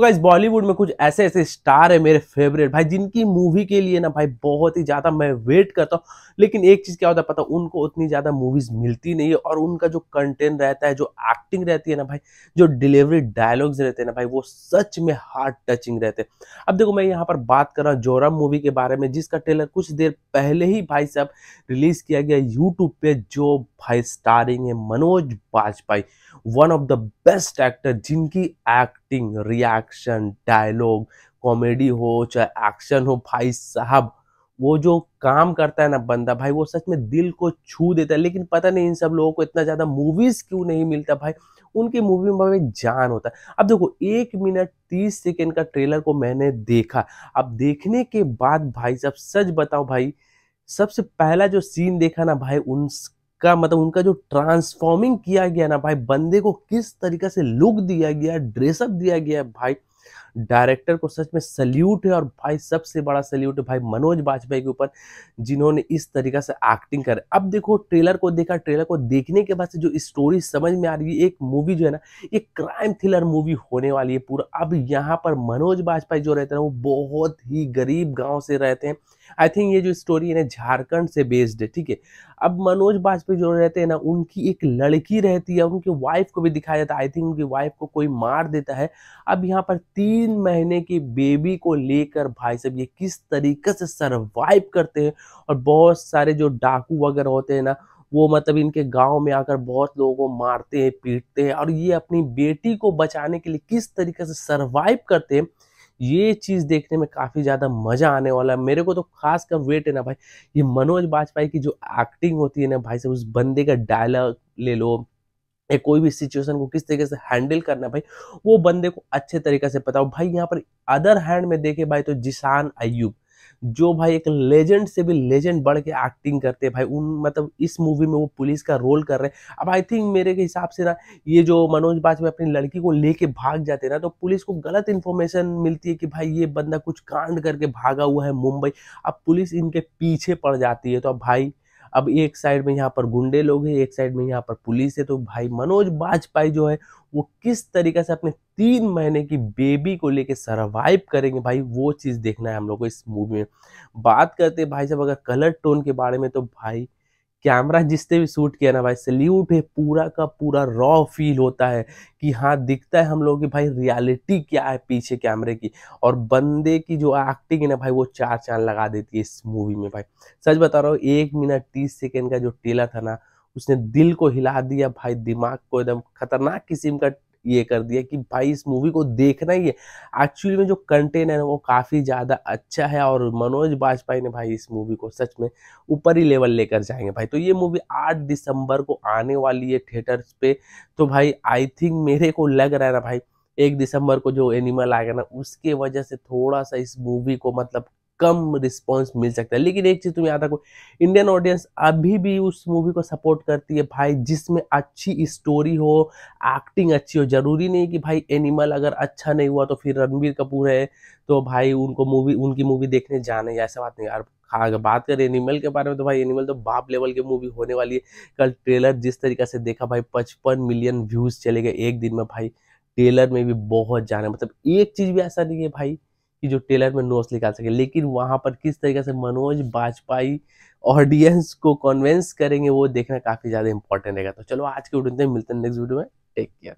तो गाइज बॉलीवुड में कुछ ऐसे ऐसे स्टार है मेरे फेवरेट भाई जिनकी मूवी के लिए ना भाई बहुत ही ज़्यादा मैं वेट करता हूँ लेकिन एक चीज़ क्या होता है पता उनको उतनी ज़्यादा मूवीज़ मिलती नहीं है और उनका जो कंटेंट रहता है जो एक्टिंग रहती है ना भाई जो डिलीवरी डायलॉग्स रहते हैं ना भाई वो सच में हार्ट टचिंग रहते हैं अब देखो मैं यहाँ पर बात कर रहा हूँ जोराम मूवी के बारे में जिसका ट्रेलर कुछ देर पहले ही भाई साहब रिलीज़ किया गया यूट्यूब पे जो भाई स्टारिंग है Manoj Bajpai one of the best actor जिनकी एक्टिंग रिएक्शन डायलॉग कॉमेडी हो चाहे एक्शन हो भाई साहब वो जो काम करता है ना बंदा भाई वो सच में दिल को छू देता है लेकिन पता नहीं इन सब लोगों को इतना ज़्यादा मूवीज़ क्यों नहीं मिलता भाई उनकी मूवी में भाई जान होता है अब देखो एक मिनट तीस सेकेंड का ट्रेलर को मैंने देखा अब देखने के बाद भाई साहब सच बताओ भाई सबसे पहला जो सीन देखा ना भाई उन का मतलब उनका जो ट्रांसफॉर्मिंग किया गया ना भाई बंदे को किस तरीके से लुक दिया गया ड्रेसअप दिया गया भाई डायरेक्टर को सच में सल्यूट है और भाई सबसे बड़ा सल्यूट है भाई मनोज वाजपेयी के ऊपर जिन्होंने इस तरीका से एक्टिंग कर अब देखो ट्रेलर को देखा ट्रेलर को देखने के बाद से जो स्टोरी समझ में आ रही है एक मूवी जो है ना ये क्राइम थ्रिलर मूवी होने वाली है पूरा अब यहाँ पर मनोज वाजपेयी जो रहते हैं वो बहुत ही गरीब गाँव से रहते हैं आई थिंक ये जो स्टोरी है ना झारखंड से बेस्ड है ठीक है अब मनोज बाजपेयी जो रहते हैं ना उनकी एक लड़की रहती है उनकी वाइफ को भी दिखाया जाता है आई थिंक उनकी वाइफ को कोई मार देता है अब यहाँ पर तीन महीने की बेबी को लेकर भाई साहब ये किस तरीके से सर्वाइव करते हैं और बहुत सारे जो डाकू वगैरह होते हैं ना वो मतलब इनके गांव में आकर बहुत लोगों को मारते हैं पीटते हैं और ये अपनी बेटी को बचाने के लिए किस तरीके से सरवाइव करते हैं ये चीज़ देखने में काफ़ी ज़्यादा मज़ा आने वाला है मेरे को तो खास कर वेट है ना भाई ये मनोज बाजपेयी की जो एक्टिंग होती है ना भाई साहब उस बंदे का डायलॉग ले लो या कोई भी सिचुएशन को किस तरीके से हैंडल करना भाई वो बंदे को अच्छे तरीके से पता हो भाई यहाँ पर अदर हैंड में देखे भाई तो जिसान अयुब जो भाई एक लेजेंड से भी लेजेंड बढ़ के एक्टिंग करते हैं भाई उन मतलब इस मूवी में वो पुलिस का रोल कर रहे हैं अब आई थिंक मेरे के हिसाब से ना ये जो मनोज बाजपेयी अपनी लड़की को लेके भाग जाते ना तो पुलिस को गलत इन्फॉर्मेशन मिलती है कि भाई ये बंदा कुछ कांड करके भागा हुआ है मुंबई अब पुलिस इनके पीछे पड़ जाती है तो अब भाई अब एक साइड में यहाँ पर गुंडे लोग हैं एक साइड में यहाँ पर पुलिस है तो भाई मनोज बाजपाई जो है वो किस तरीके से अपने तीन महीने की बेबी को लेके सरवाइव करेंगे भाई वो चीज़ देखना है हम लोग को इस मूवी में बात करते भाई साहब अगर कलर टोन के बारे में तो भाई कैमरा जिसने भी शूट किया ना भाई सल्यूट है पूरा का पूरा रॉ फील होता है कि हाँ दिखता है हम लोग की भाई रियलिटी क्या है पीछे कैमरे की और बंदे की जो एक्टिंग है ना भाई वो चार चांद लगा देती है इस मूवी में भाई सच बता रहा हूँ एक मिनट तीस सेकेंड का जो टेलर था ना उसने दिल को हिला दिया भाई दिमाग को एकदम खतरनाक किस्म का ये कर दिया कि भाई इस मूवी को देखना ही है एक्चुअली में जो कंटेंट है वो काफ़ी ज़्यादा अच्छा है और मनोज बाजपेई ने भाई इस मूवी को सच में ऊपर ही लेवल लेकर जाएंगे भाई तो ये मूवी आठ दिसंबर को आने वाली है थिएटर्स पे तो भाई आई थिंक मेरे को लग रहा है ना भाई एक दिसंबर को जो एनिमल आएगा ना उसके वजह से थोड़ा सा इस मूवी को मतलब कम रिस्पॉन्स मिल सकता है लेकिन एक चीज़ तुम्हें याद रखो इंडियन ऑडियंस अभी भी उस मूवी को सपोर्ट करती है भाई जिसमें अच्छी स्टोरी हो एक्टिंग अच्छी हो ज़रूरी नहीं कि भाई एनिमल अगर अच्छा नहीं हुआ तो फिर रणबीर कपूर है तो भाई उनको मूवी उनकी मूवी देखने जाने ऐसा बात नहीं यार हाँ, अगर बात करें एनिमल के बारे में तो भाई एनिमल तो बाप लेवल की मूवी होने वाली है कल ट्रेलर जिस तरीके से देखा भाई पचपन मिलियन व्यूज़ चले गए एक दिन में भाई ट्रेलर में भी बहुत जाना मतलब एक चीज़ भी ऐसा नहीं है भाई कि जो टेलर में नोट्स निकाल सके लेकिन वहां पर किस तरीके से मनोज वाजपेयी ऑडियंस को कन्वेंस करेंगे वो देखना काफ़ी ज़्यादा इंपॉर्टेंट रहेगा तो चलो आज के वीडियो में मिलते हैं नेक्स्ट वीडियो में टेक केयर